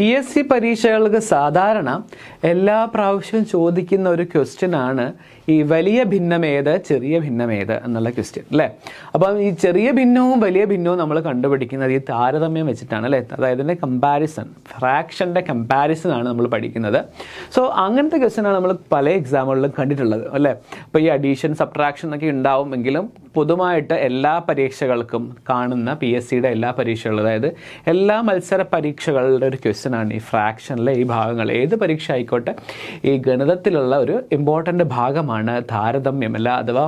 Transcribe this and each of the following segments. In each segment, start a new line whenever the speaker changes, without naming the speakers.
P S C പരീക്ഷകൾക്ക് സാധാരണ എല്ലാ പ്രാവശ്യവും ചോദിക്കുന്ന ഒരു ക്വസ്റ്റ്യൻ ആണ് ഈ വലിയ ഭിന്നമേത് ചെറിയ ഭിന്നമേത് എന്നുള്ള ക്വസ്റ്റ്യൻ അല്ലേ അപ്പം ഈ ചെറിയ ഭിന്നവും വലിയ ഭിന്നവും നമ്മൾ കണ്ടുപിടിക്കുന്നത് ഈ താരതമ്യം വെച്ചിട്ടാണ് അല്ലേ അതായത് കമ്പാരിസൺ ഫ്രാക്ഷൻ്റെ കമ്പാരിസൺ ആണ് നമ്മൾ പഠിക്കുന്നത് സോ അങ്ങനത്തെ ക്വസ്റ്റ്യനാണ് നമ്മൾ പല എക്സാമുകളിലും കണ്ടിട്ടുള്ളത് അല്ലേ അപ്പോൾ ഈ അഡീഷൻ സബ്ട്രാക്ഷൻ ഒക്കെ ഉണ്ടാവുമെങ്കിലും പൊതുവായിട്ട് എല്ലാ പരീക്ഷകൾക്കും കാണുന്ന പി എസ് സിയുടെ എല്ലാ പരീക്ഷകളും അതായത് എല്ലാ മത്സര പരീക്ഷകളുടെ ഒരു ക്വസ്റ്റ്യനാണ് ഈ ഫ്രാക്ഷനിലെ ഈ ഭാഗങ്ങൾ ഏത് പരീക്ഷ ആയിക്കോട്ടെ ഈ ഗണിതത്തിലുള്ള ഒരു ഇമ്പോർട്ടൻ്റ് ഭാഗമാണ് ആണ് താരതമ്യം അല്ല അഥവാ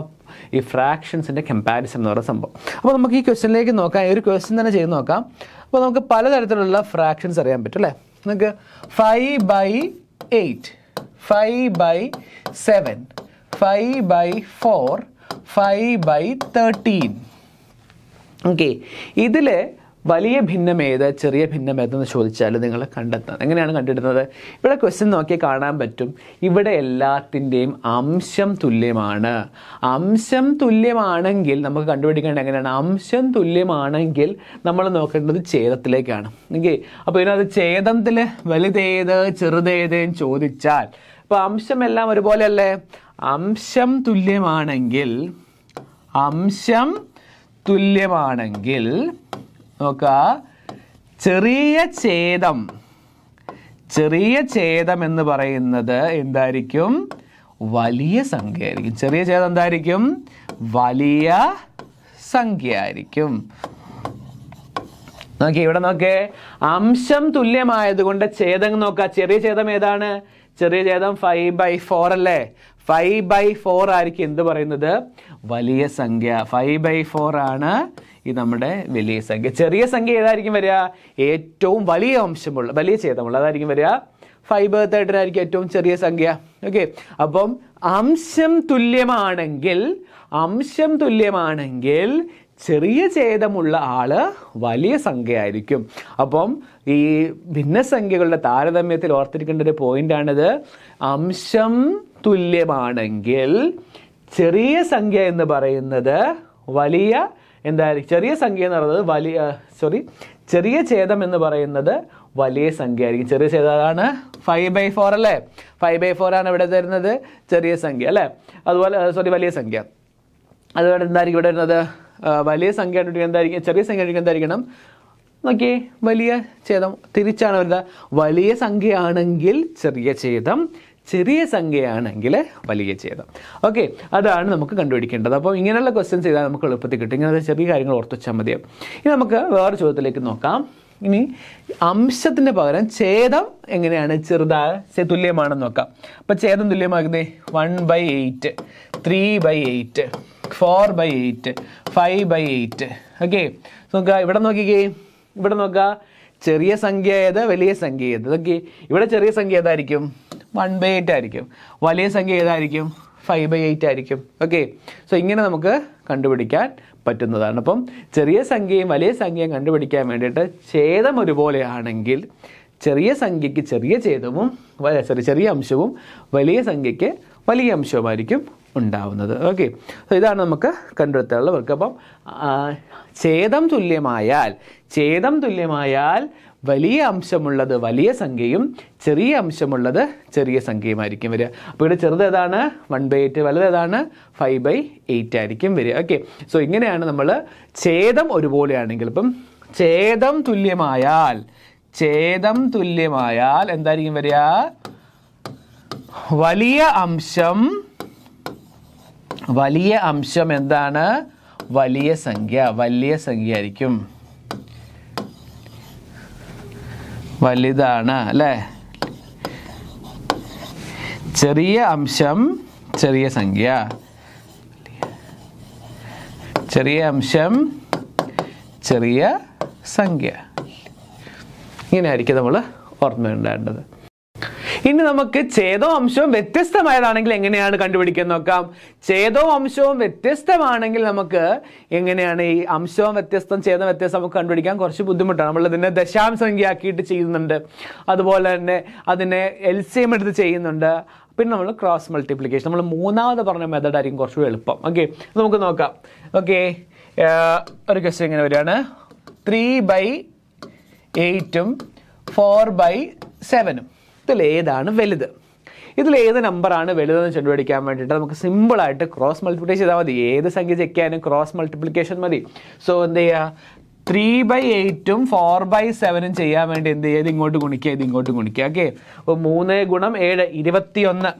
ഈ ഫ്രാക്ഷൻസിൻ്റെ കമ്പാരിസൺ എന്ന് പറയുന്ന സംഭവം അപ്പോൾ നമുക്ക് ഈ ക്വസ്റ്റ്യനിലേക്ക് നോക്കാം ഒരു ക്വസ്റ്റ്യൻ തന്നെ ചെയ്ത് നോക്കാം അപ്പോൾ നമുക്ക് പലതരത്തിലുള്ള ഫ്രാക്ഷൻസ് അറിയാൻ പറ്റും അല്ലേ നമുക്ക് five by eight five by seven five by four five by thirteen okay ഇതിൽ വലിയ ഭിന്നമേത് ചെറിയ ഭിന്നമേതെന്ന് ചോദിച്ചാൽ നിങ്ങൾ കണ്ടെത്താം എങ്ങനെയാണ് കണ്ടെത്തുന്നത് ഇവിടെ ക്വസ്റ്റ്യൻ നോക്കി കാണാൻ പറ്റും ഇവിടെ എല്ലാത്തിൻ്റെയും അംശം തുല്യമാണ് അംശം തുല്യമാണെങ്കിൽ നമുക്ക് കണ്ടുപിടിക്കേണ്ടത് എങ്ങനെയാണ് അംശം തുല്യമാണെങ്കിൽ നമ്മൾ നോക്കേണ്ടത് ഛേദത്തിലേക്കാണ് ഓക്കെ അപ്പോൾ ഇതിനകത്ത് ഛേദത്തിൽ വലുതേത് ചെറുതേത് എന്ന് ചോദിച്ചാൽ ഇപ്പോൾ അംശമെല്ലാം ഒരുപോലെയല്ലേ അംശം തുല്യമാണെങ്കിൽ അംശം തുല്യമാണെങ്കിൽ നോക്കുക ചെറിയ ഛേദം ചെറിയ ഛേദം എന്ന് പറയുന്നത് എന്തായിരിക്കും വലിയ സംഖ്യ ആയിരിക്കും ചെറിയ ഛേദം എന്തായിരിക്കും വലിയ സംഖ്യ ആയിരിക്കും നോക്കി ഇവിടെ നോക്കേ അംശം തുല്യമായത് കൊണ്ട് ഛേദം നോക്കുക ചെറിയ ഛേദം ഏതാണ് ചെറിയ ഛേദം ഫൈവ് ബൈ ഫോർ അല്ലേ ഫൈവ് ബൈ ഫോർ ആയിരിക്കും എന്ത് പറയുന്നത് വലിയ സംഖ്യ ഫൈവ് ബൈ ഫോർ ആണ് ഈ നമ്മുടെ വലിയ സംഖ്യ ചെറിയ സംഖ്യ ഏതായിരിക്കും വരിക ഏറ്റവും വലിയ അംശമുള്ള വലിയ ഛേദമുള്ള അതായിരിക്കും വരിക ഫൈവ് ബേർ ഏറ്റവും ചെറിയ സംഖ്യ ഓക്കെ അപ്പം അംശം തുല്യമാണെങ്കിൽ അംശം തുല്യമാണെങ്കിൽ ചെറിയ ഛേദമുള്ള ആള് വലിയ സംഖ്യ ആയിരിക്കും അപ്പം ഈ ഭിന്നസംഖ്യകളുടെ താരതമ്യത്തിൽ ഓർത്തിരിക്കേണ്ട ഒരു പോയിന്റാണിത് അംശം തുല്യമാണെങ്കിൽ ചെറിയ സംഖ്യ എന്ന് പറയുന്നത് വലിയ എന്തായാലും ചെറിയ സംഖ്യ എന്ന് പറയുന്നത് വലിയ സോറി ചെറിയ ഛേദം എന്ന് പറയുന്നത് വലിയ സംഖ്യ ആയിരിക്കും ചെറിയ ഛേദമാണ് ഫൈവ് ബൈ ഫോർ അല്ലേ ഫൈവ് ബൈ ഫോർ ആണ് ഇവിടെ തരുന്നത് ചെറിയ സംഖ്യ അല്ലേ അതുപോലെ സോറി വലിയ സംഖ്യ അതുപോലെ എന്തായിരിക്കും ഇവിടെ വരുന്നത് വലിയ സംഖ്യ എന്തായിരിക്കും ചെറിയ സംഖ്യ എന്തായിരിക്കണം നോക്കിയേ വലിയ ഛേദം തിരിച്ചാണ് വരുന്നത് വലിയ സംഖ്യയാണെങ്കിൽ ചെറിയ ഛേദം ചെറിയ സംഖ്യയാണെങ്കിൽ വലിയ ഛേദം ഓക്കെ അതാണ് നമുക്ക് കണ്ടുപിടിക്കേണ്ടത് അപ്പോൾ ഇങ്ങനെയുള്ള ക്വസ്റ്റ്യൻസ് ചെയ്താൽ നമുക്ക് എളുപ്പത്തിൽ കിട്ടും ഇങ്ങനത്തെ ചെറിയ കാര്യങ്ങൾ ഓർത്തു വെച്ചാൽ മതിയാവും ഇനി നമുക്ക് വേറെ ചോദ്യത്തിലേക്ക് നോക്കാം ഇനി അംശത്തിൻ്റെ പകരം ഛേദം എങ്ങനെയാണ് ചെറുതാ തുല്യമാണെന്ന് നോക്കാം അപ്പോൾ ഛേദം തുല്യമാകുന്നേ one by eight three by eight four by eight five by eight okay നോക്കുക ഇവിടെ നോക്കിക്കേ ഇവിടെ നോക്കുക ചെറിയ സംഖ്യ ഏത് വലിയ സംഖ്യ ഏത് ഓക്കെ ഇവിടെ ചെറിയ സംഖ്യ ഏതായിരിക്കും വൺ ബൈ എയ്റ്റ് ആയിരിക്കും വലിയ സംഖ്യ ഏതായിരിക്കും ഫൈവ് ബൈ എയ്റ്റ് ആയിരിക്കും ഓക്കെ സോ ഇങ്ങനെ നമുക്ക് കണ്ടുപിടിക്കാൻ പറ്റുന്നതാണ് അപ്പം ചെറിയ സംഖ്യയും വലിയ സംഖ്യയും കണ്ടുപിടിക്കാൻ വേണ്ടിയിട്ട് ഛേദം ഒരുപോലെയാണെങ്കിൽ ചെറിയ സംഖ്യയ്ക്ക് ചെറിയ ഛേദവും സോറി ചെറിയ അംശവും വലിയ സംഖ്യയ്ക്ക് വലിയ അംശവുമായിരിക്കും ഉണ്ടാവുന്നത് ഓക്കെ സോ ഇതാണ് നമുക്ക് കണ്ടെടുത്താനുള്ള വർക്ക് അപ്പം ഛേദം തുല്യമായാൽ ഛേദം തുല്യമായാൽ വലിയ അംശമുള്ളത് വലിയ സംഖ്യയും ചെറിയ അംശമുള്ളത് ചെറിയ സംഖ്യയുമായിരിക്കും വരിക അപ്പോൾ ഇവിടെ ചെറുത് ഏതാണ് വൺ ബൈ എയ്റ്റ് വലുത് ഏതാണ് ഫൈവ് ബൈ എയ്റ്റ് ആയിരിക്കും വരിക ഓക്കെ സോ ഇങ്ങനെയാണ് നമ്മൾ ഛേദം ഒരുപോലെയാണെങ്കിൽ ഇപ്പം ഛേദം തുല്യമായാൽ ഛേദം തുല്യമായാൽ എന്തായിരിക്കും വരിക വലിയ അംശം വലിയ അംശം എന്താണ് വലിയ സംഖ്യ വലിയ സംഖ്യ ആയിരിക്കും വലുതാണ് അല്ലേ ചെറിയ അംശം ചെറിയ സംഖ്യ ചെറിയ അംശം ചെറിയ സംഖ്യ ഇങ്ങനെയായിരിക്കും നമ്മൾ ഓർമ്മ ഉണ്ടാകേണ്ടത് ഇനി നമുക്ക് ഛേദോ അംശവും വ്യത്യസ്തമായതാണെങ്കിൽ എങ്ങനെയാണ് കണ്ടുപിടിക്കാൻ നോക്കാം ഛേദോ അംശവും വ്യത്യസ്തമാണെങ്കിൽ നമുക്ക് എങ്ങനെയാണ് ഈ അംശവും വ്യത്യസ്തം ഛേദം വ്യത്യസ്തം നമുക്ക് കണ്ടുപിടിക്കാൻ കുറച്ച് ബുദ്ധിമുട്ടാണ് നമ്മൾ ഇതിനെ ദശാംസംഖ്യയാക്കിയിട്ട് ചെയ്യുന്നുണ്ട് അതുപോലെ തന്നെ അതിനെ എൽ സി എം എടുത്ത് ചെയ്യുന്നുണ്ട് പിന്നെ നമ്മൾ ക്രോസ് മൾട്ടിപ്ലിക്കേഷൻ നമ്മൾ മൂന്നാമത് പറഞ്ഞ മെത്തേഡ് ആയിരിക്കും കുറച്ച് എളുപ്പം ഓക്കെ നമുക്ക് നോക്കാം ഓക്കെ ഒരു ക്വസ്റ്റ്യൻ ഇങ്ങനെ വരികയാണ് ത്രീ ബൈ എയ്റ്റും ഫോർ ബൈ സെവനും ഇതിലേതാണ് വലുത് ഇതിൽ ഏത് നമ്പറാണ് വലുതെന്ന് ചെണ്ടുപിടിക്കാൻ വേണ്ടിയിട്ട് നമുക്ക് സിമ്പിളായിട്ട് ക്രോസ് മൾട്ടിപ്ലൈ ചെയ്താൽ മതി ഏത് സംഖ്യ ചെക്കാനും ക്രോസ് മൾട്ടിപ്ലിക്കേഷൻ മതി സോ എന്ത് ചെയ്യുക ത്രീ ബൈ എയ്റ്റും ഫോർ ബൈ സെവനും ചെയ്യാൻ വേണ്ടി എന്ത് ചെയ്യുക ഇങ്ങോട്ട് ഗുണിക്കുക ഇത് ഇങ്ങോട്ട് ഗുണിക്കുക ഓക്കെ അപ്പോൾ മൂന്ന് ഗുണം ഏഴ് ഇരുപത്തി ഒന്ന്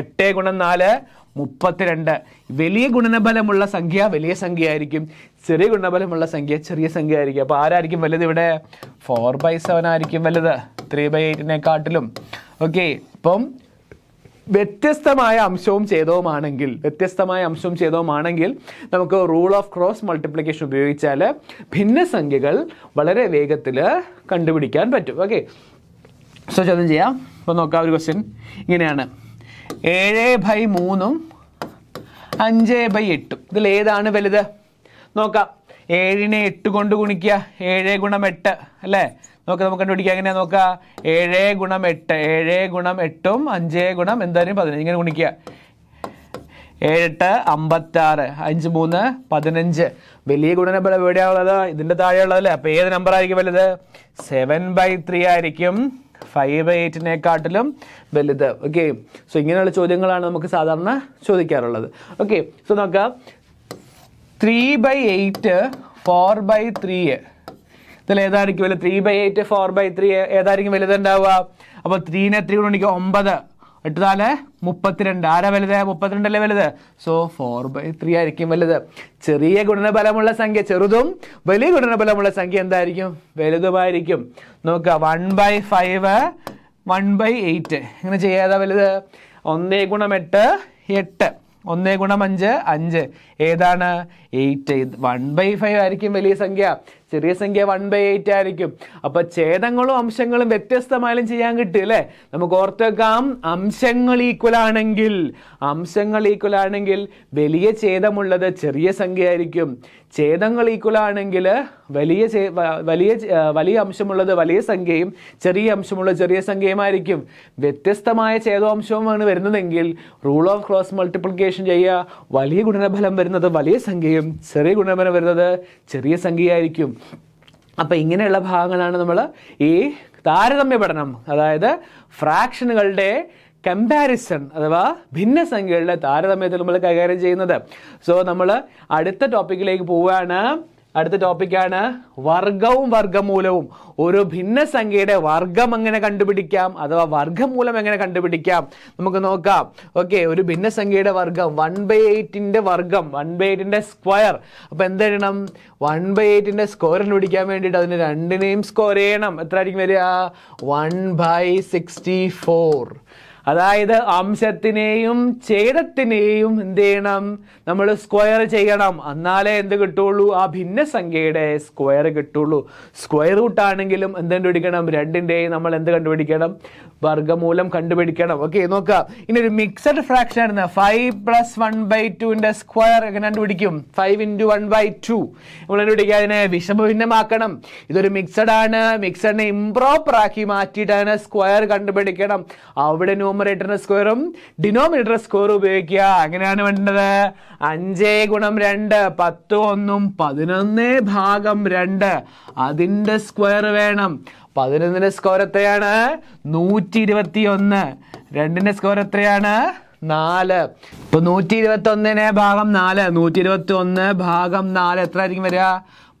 എട്ട് ഗുണം നാല് മുപ്പത്തിരണ്ട് വലിയ ഗുണനബലമുള്ള സംഖ്യ വലിയ സംഖ്യ ആയിരിക്കും ചെറിയ ഗുണനബലമുള്ള സംഖ്യ ചെറിയ സംഖ്യ ആയിരിക്കും അപ്പോൾ ആരായിരിക്കും വലുത് ഇവിടെ ഫോർ ബൈ സെവൻ ആയിരിക്കും വലുത് ത്രീ ബൈ എയ്റ്റിനെക്കാട്ടിലും ഓക്കെ ഇപ്പം വ്യത്യസ്തമായ അംശവും ചെയ്തവുമാണെങ്കിൽ വ്യത്യസ്തമായ അംശവും ചെയ്തവുമാണെങ്കിൽ നമുക്ക് റൂൾ ഓഫ് ക്രോസ് മൾട്ടിപ്ലിക്കേഷൻ ഉപയോഗിച്ചാൽ ഭിന്നസംഖ്യകൾ വളരെ വേഗത്തിൽ കണ്ടുപിടിക്കാൻ പറ്റും ഓക്കെ സോ ചോദ്യം ചെയ്യാം അപ്പോൾ നോക്കാം ഒരു ക്വസ്റ്റ്യൻ ഇങ്ങനെയാണ് ഏഴ് ബൈ മൂന്നും അഞ്ച് ബൈ എട്ടും ഇതിൽ ഏതാണ് വലുത് നോക്കാം ഏഴിനെ എട്ട് കൊണ്ട് ഗുണിക്കുക ഏഴ് ഗുണം എട്ട് അല്ലേ നോക്കാം നമുക്ക് കണ്ടുപിടിക്കുക എങ്ങനെയാ നോക്കുക ഏഴ് ഗുണം എട്ട് ഏഴ് ഗുണം എട്ടും അഞ്ച് ഗുണം എന്തായാലും പതിനഞ്ച് ഇങ്ങനെ ഗുണിക്കുക ഏഴെട്ട് അമ്പത്താറ് അഞ്ച് മൂന്ന് പതിനഞ്ച് വലിയ ഗുണനബലം എവിടെയാണുള്ളത് ഇതിൻ്റെ അല്ലേ അപ്പോൾ ഏത് നമ്പർ ആയിരിക്കും വലുത് സെവൻ ബൈ ത്രീ ആയിരിക്കും ഫൈവ് ബൈ എയ്റ്റിനെക്കാട്ടിലും വലുത് ഓക്കെ സോ ഇങ്ങനെയുള്ള ചോദ്യങ്ങളാണ് നമുക്ക് സാധാരണ ചോദിക്കാറുള്ളത് ഓക്കെ സോ നമുക്ക് three by eight four by three ഇതിൽ ഏതായിരിക്കും വലുത് three by eight four by three ഏതായിരിക്കും വലുതുണ്ടാവുക അപ്പോൾ ത്രീനെ ത്രീ കൊണ്ട് എനിക്ക് ഒമ്പത് എട്ട് നാല് മുപ്പത്തിരണ്ട് ആരാ വലുത് മുപ്പത്തിരണ്ടല്ലേ വലുത് സോ ഫോർ ബൈ ത്രീ ആയിരിക്കും വലുത് ചെറിയ ഗുണനഫലമുള്ള സംഖ്യ ചെറുതും വലിയ ഗുണനഫലമുള്ള സംഖ്യ എന്തായിരിക്കും വലുതുമായിരിക്കും നോക്കുക one by five one by eight ഇങ്ങനെ ചെയ്യാതാ വലുത് ഒന്നേ ഗുണം എട്ട് എട്ട് ഒന്നേ ഗുണം അഞ്ച് അഞ്ച് ഏതാണ് എയ്റ്റ് വൺ ബൈ ഫൈവ് ആയിരിക്കും വലിയ സംഖ്യ ചെറിയ സംഖ്യ വൺ ബൈ എയ്റ്റ് ആയിരിക്കും അപ്പോൾ ഛേദങ്ങളും അംശങ്ങളും വ്യത്യസ്തമായാലും ചെയ്യാൻ കിട്ടും അല്ലേ നമുക്ക് ഓർത്തേക്കാം അംശങ്ങൾ ഈക്വൽ ആണെങ്കിൽ അംശങ്ങൾ ഈക്വൽ ആണെങ്കിൽ വലിയ ഛേദമുള്ളത് ചെറിയ സംഖ്യ ആയിരിക്കും ഛേദങ്ങൾ ഈക്വൽ ആണെങ്കിൽ വലിയ വലിയ വലിയ അംശമുള്ളത് വലിയ സംഖ്യയും ചെറിയ അംശമുള്ളത് ചെറിയ സംഖ്യയുമായിരിക്കും വ്യത്യസ്തമായ ഛേദോംശവുമാണ് വരുന്നതെങ്കിൽ റൂൾ ഓഫ് ക്രോസ് മൾട്ടിപ്ലിക്കേഷൻ ചെയ്യുക വലിയ ഗുണനഫലം വരുന്നത് വലിയ സംഖ്യയും ചെറിയ ഗുണനഫലം വരുന്നത് ചെറിയ സംഖ്യയായിരിക്കും അപ്പോൾ ഇങ്ങനെയുള്ള ഭാഗങ്ങളാണ് നമ്മൾ ഈ താരതമ്യ പഠനം അതായത് ഫ്രാക്ഷനുകളുടെ കമ്പാരിസൺ അഥവാ ഭിന്നസംഖ്യകളുടെ താരതമ്യത്തിൽ നമ്മൾ കൈകാര്യം ചെയ്യുന്നത് സോ നമ്മൾ അടുത്ത ടോപ്പിക്കിലേക്ക് പോവുകയാണ് അടുത്ത ടോപ്പിക്കാണ് വർഗവും വർഗമൂലവും ഒരു ഭിന്ന സംഖ്യയുടെ വർഗം എങ്ങനെ കണ്ടുപിടിക്കാം അഥവാ വർഗമൂലം എങ്ങനെ കണ്ടുപിടിക്കാം നമുക്ക് നോക്കാം ഓക്കെ ഒരു ഭിന്ന സംഖ്യയുടെ വർഗം വൺ ബൈ എയ്റ്റിന്റെ വർഗം വൺ ബൈ എയ്റ്റിന്റെ സ്ക്വയർ അപ്പോൾ എന്തെയ്യണം വൺ ബൈ എയ്റ്റിന്റെ സ്ക്വയർ കണ്ടുപിടിക്കാൻ വേണ്ടിയിട്ട് അതിന് രണ്ടിനെയും സ്കോർ ചെയ്യണം എത്ര ആയിരിക്കും വരിക വൺ ബൈ സിക്സ്റ്റി ഫോർ അതായത് അംശത്തിനെയും ഛേദത്തിനെയും എന്ത് ചെയ്യണം നമ്മൾ സ്ക്വയർ ചെയ്യണം എന്നാലേ എന്ത് കിട്ടുള്ളൂ ആ ഭിന്ന സംഖ്യയുടെ സ്ക്വയർ കിട്ടുള്ളൂ സ്ക്വയർ റൂട്ടാണെങ്കിലും എന്ത് കണ്ടുപിടിക്കണം രണ്ടിൻ്റെയും നമ്മൾ എന്ത് കണ്ടുപിടിക്കണം വർഗമൂലം കണ്ടുപിടിക്കണം ഓക്കെ നോക്കുക ഇനി ഒരു മിക്സഡ് ഫ്രാക്ഷൻ ആണ് ഫൈവ് പ്ലസ് വൺ ബൈ ടുവിന്റെ സ്ക്വയർ എങ്ങനെ കണ്ടുപിടിക്കും five into one by two നമ്മൾ കണ്ടുപിടിക്കുക അതിനെ വിഷമഭിന്നമാക്കണം ഇതൊരു മിക്സഡ് ആണ് മിക്സഡിനെ ഇംപ്രോപ്പർ ആക്കി മാറ്റിയിട്ട് അതിനെ സ്ക്വയർ കണ്ടുപിടിക്കണം അവിടെ നോമ ന്യൂമറേറ്ററിന്റെ സ്ക്വയറും ഡിനോമിനേറ്റർ സ്ക്വയറും ഉപയോഗിക്കുക അങ്ങനെയാണ് വേണ്ടത് അഞ്ചേ ഗുണം രണ്ട് പത്ത് ഒന്നും പതിനൊന്ന് ഭാഗം രണ്ട് അതിൻ്റെ സ്ക്വയർ വേണം പതിനൊന്നിന്റെ സ്ക്വയർ എത്രയാണ് നൂറ്റി ഇരുപത്തി ഒന്ന് രണ്ടിന്റെ സ്ക്വയർ എത്രയാണ് നാല് ഇപ്പൊ നൂറ്റി ഇരുപത്തി ഒന്നിനെ ഭാഗം നാല് നൂറ്റി ഇരുപത്തി ഒന്ന് ഭാഗം നാല് എത്ര ആയിരിക്കും വരിക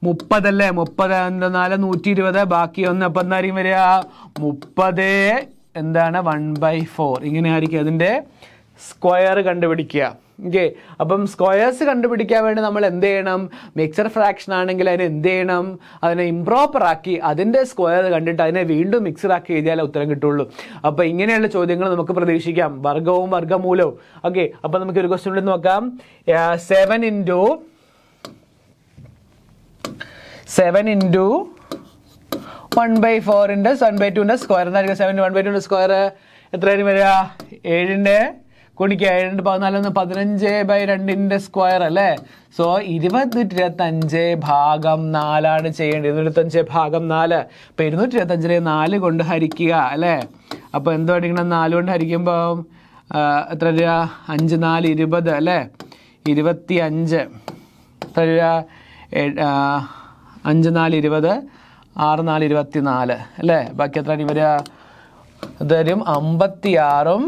മുപ്പതല്ലേ മുപ്പത് നാല് നൂറ്റി ഇരുപത് ബാക്കി ഒന്ന് അപ്പൊ എന്തായിരിക്കും വരിക മുപ്പത് എന്താണ് വൺ ബൈ ഫോർ ഇങ്ങനെ ആയിരിക്കും അതിൻ്റെ സ്ക്വയർ കണ്ടുപിടിക്കുക ഓക്കെ അപ്പം സ്ക്വയേഴ്സ് കണ്ടുപിടിക്കാൻ വേണ്ടി നമ്മൾ എന്ത് ചെയ്യണം മിക്സർ ഫ്രാക്ഷൻ ആണെങ്കിൽ അതിനെ എന്ത് ചെയ്യണം അതിനെ ഇംപ്രോപ്പർ ആക്കി അതിൻ്റെ സ്ക്വയർ കണ്ടിട്ട് അതിനെ വീണ്ടും മിക്സർ ആക്കി എഴുതിയാലേ ഉത്തരം കിട്ടുള്ളൂ അപ്പോൾ ഇങ്ങനെയുള്ള ചോദ്യങ്ങൾ നമുക്ക് പ്രതീക്ഷിക്കാം വർഗവും വർഗമൂലവും ഓക്കെ അപ്പോൾ നമുക്ക് ഒരു ക്വസ്റ്റ്യൻ കൂടി നോക്കാം seven into seven into one by ഫോറിൻ്റെ വൺ ബൈ ടുവിൻ്റെ സ്ക്വയർ എന്നായിരിക്കും സെവൻ വൺ ബൈ ടുവിൻ്റെ സ്ക്വയർ എത്രയായിരിക്കും വരിക ഏഴിൻ്റെ കുണിക്ക് ഏഴിൻ്റെ പതിനാലൊന്ന് പതിനഞ്ച് ബൈ രണ്ടിൻ്റെ സ്ക്വയർ അല്ലേ സോ ഇരുപത് ഇരുപത്തഞ്ച് ഭാഗം നാലാണ് ചെയ്യേണ്ടത് ഇരുന്നൂറ്റഞ്ച് ഭാഗം നാല് അപ്പം ഇരുന്നൂറ്റി ഇരുപത്തഞ്ചിനെ നാല് കൊണ്ട് ഹരിക്കുക അല്ലേ അപ്പോൾ എന്തോ അടിക്കണം നാല് കൊണ്ട് ഹരിക്കുമ്പോൾ എത്ര രൂപ അഞ്ച് നാല് ഇരുപത് അല്ലേ ഇരുപത്തി അഞ്ച് എത്ര രൂപ അഞ്ച് നാല് ഇരുപത് ആറ് നാല് ഇരുപത്തി നാല് അല്ലേ ബാക്കി എത്ര ഇവർ തരും അമ്പത്തിയാറും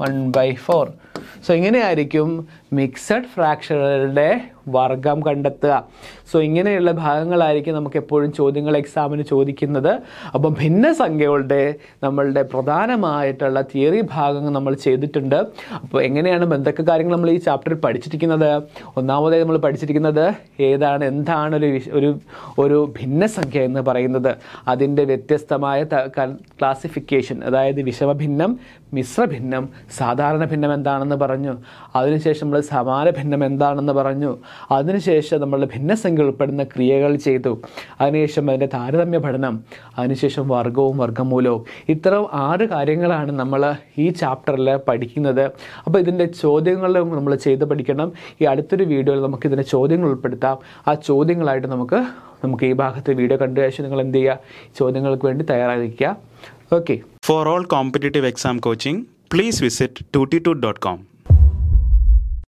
വൺ ബൈ ഫോർ സോ ഇങ്ങനെയായിരിക്കും മിക്സഡ് ഫ്രാക്ഷനുകളുടെ വർഗം കണ്ടെത്തുക സോ ഇങ്ങനെയുള്ള ഭാഗങ്ങളായിരിക്കും നമുക്ക് എപ്പോഴും ചോദ്യങ്ങൾ എക്സാമിന് ചോദിക്കുന്നത് അപ്പം ഭിന്നസംഖ്യകളുടെ നമ്മളുടെ പ്രധാനമായിട്ടുള്ള തിയറി ഭാഗങ്ങൾ നമ്മൾ ചെയ്തിട്ടുണ്ട് അപ്പോൾ എങ്ങനെയാണ് എന്തൊക്കെ കാര്യങ്ങൾ നമ്മൾ ഈ ചാപ്റ്ററിൽ പഠിച്ചിരിക്കുന്നത് ഒന്നാമതായി നമ്മൾ പഠിച്ചിരിക്കുന്നത് ഏതാണ് എന്താണ് ഒരു ഒരു ഒരു ഭിന്നസംഖ്യ എന്ന് പറയുന്നത് അതിൻ്റെ വ്യത്യസ്തമായ ക്ലാസിഫിക്കേഷൻ അതായത് വിഷമഭിന്നം മിശ്രഭിന്നം സാധാരണ ഭിന്നം എന്താണെന്ന് പറഞ്ഞു അതിനുശേഷം സമാന ഭിന്നം എന്താണെന്ന് പറഞ്ഞു അതിനുശേഷം നമ്മൾ ഭിന്നസംഖ്യ ഉൾപ്പെടുന്ന ക്രിയകൾ ചെയ്തു അതിനുശേഷം അതിൻ്റെ താരതമ്യ പഠനം അതിനുശേഷം വർഗവും വർഗമൂലവും ഇത്തരം ആറ് കാര്യങ്ങളാണ് നമ്മൾ ഈ ചാപ്റ്ററിൽ പഠിക്കുന്നത് അപ്പോൾ ഇതിൻ്റെ ചോദ്യങ്ങൾ നമ്മൾ ചെയ്ത് പഠിക്കണം ഈ അടുത്തൊരു വീഡിയോയിൽ നമുക്ക് ഇതിൻ്റെ ചോദ്യങ്ങൾ ഉൾപ്പെടുത്താം ആ ചോദ്യങ്ങളായിട്ട് നമുക്ക് നമുക്ക് ഈ ഭാഗത്തെ വീഡിയോ കണ്ടു ശേഷം നിങ്ങൾ എന്ത് ചെയ്യുക ചോദ്യങ്ങൾക്ക് വേണ്ടി തയ്യാറാക്കുക okay for all competitive exam coaching please visit two T two dot com